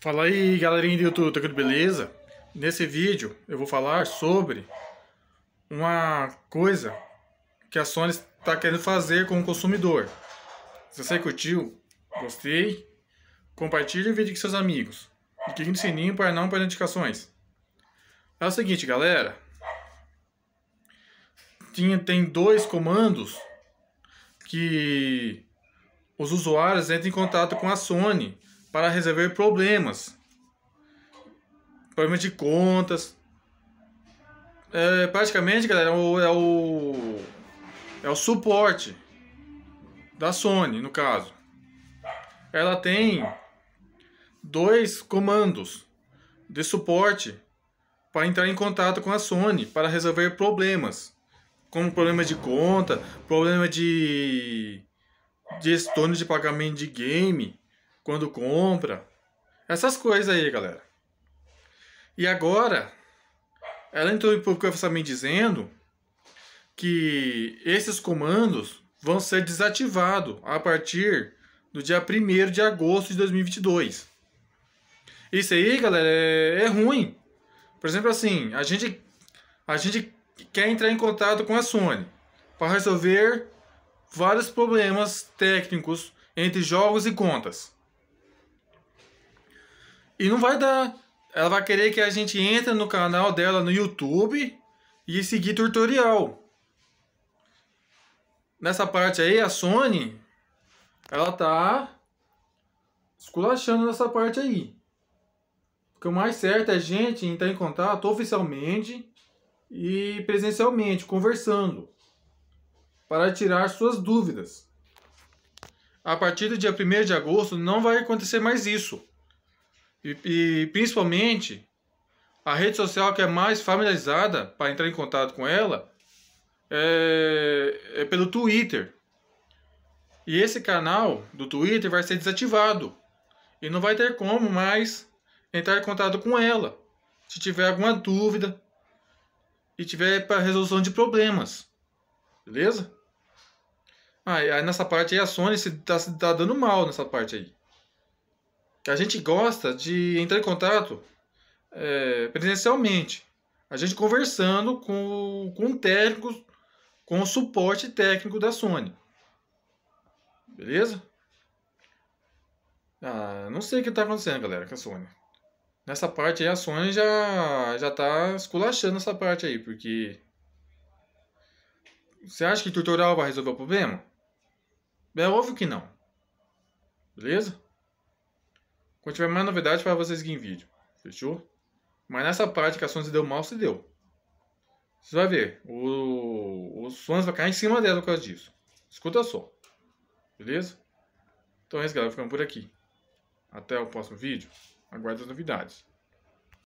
Fala aí galerinha do YouTube, tá tudo beleza? Nesse vídeo eu vou falar sobre uma coisa que a Sony está querendo fazer com o consumidor. Se você curtiu, gostei, compartilhe o vídeo com seus amigos e clique no sininho para não perder notificações. É o seguinte galera, tinha, tem dois comandos que os usuários entram em contato com a Sony para resolver problemas, problemas de contas. É, praticamente, galera, é o, é o, é o suporte da Sony, no caso. Ela tem dois comandos de suporte para entrar em contato com a Sony para resolver problemas, como problema de conta, problema de de estorno de pagamento de game, quando compra. Essas coisas aí, galera. E agora, ela entrou em processamento dizendo que esses comandos vão ser desativados a partir do dia 1 de agosto de 2022. Isso aí, galera, é, é ruim. Por exemplo, assim, a gente, a gente quer entrar em contato com a Sony para resolver vários problemas técnicos entre jogos e contas. E não vai dar. Ela vai querer que a gente entre no canal dela no YouTube e seguir tutorial. Nessa parte aí, a Sony, ela tá esculachando nessa parte aí. Porque o mais certo é a gente entrar em contato oficialmente e presencialmente, conversando, para tirar suas dúvidas. A partir do dia 1 de agosto não vai acontecer mais isso. E, e principalmente, a rede social que é mais familiarizada para entrar em contato com ela é, é pelo Twitter. E esse canal do Twitter vai ser desativado. E não vai ter como mais entrar em contato com ela. Se tiver alguma dúvida e tiver para resolução de problemas. Beleza? Ah, aí nessa parte aí a Sony está se tá dando mal nessa parte aí que a gente gosta de entrar em contato é, presencialmente. A gente conversando com, com técnicos, com o suporte técnico da Sony. Beleza? Ah, não sei o que está acontecendo, galera, com a Sony. Nessa parte aí, a Sony já, já está esculachando essa parte aí, porque... Você acha que tutorial vai resolver o problema? É óbvio que não. Beleza? Quando tiver mais novidade para vocês aqui em vídeo. Fechou? Mas nessa parte que a se deu mal, se deu. Você vai ver. O, o Suns vai cair em cima dela por causa disso. Escuta só. Beleza? Então é isso, galera. Ficamos por aqui. Até o próximo vídeo. Aguardo as novidades.